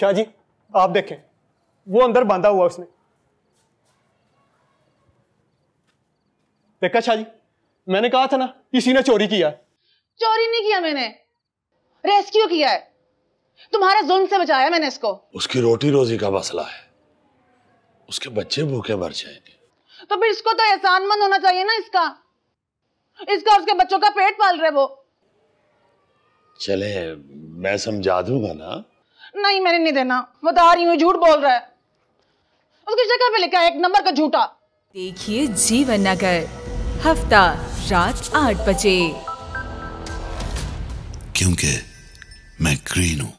शाह जी आप देखें वो अंदर बांधा हुआ उसने देखा शाह जी मैंने कहा था ना किसी ने चोरी किया चोरी नहीं किया मैंने रेस्क्यू किया है तुम्हारे जुल्म से बचाया मैंने इसको उसकी रोटी रोजी का मसला है उसके बच्चे भूखे मर जाएंगे तो फिर इसको तो एहसान मंद होना चाहिए ना इसका इसका उसके बच्चों का पेट पाल रहे वो चले मैं समझा दूंगा ना नहीं मैंने नहीं देना बता तो रही हूँ झूठ बोल रहा है उसकी जगह पे लिखा है एक नंबर का झूठा देखिए जीवन नगर हफ्ता रात आठ बजे क्योंकि मैं ग्रीन हूँ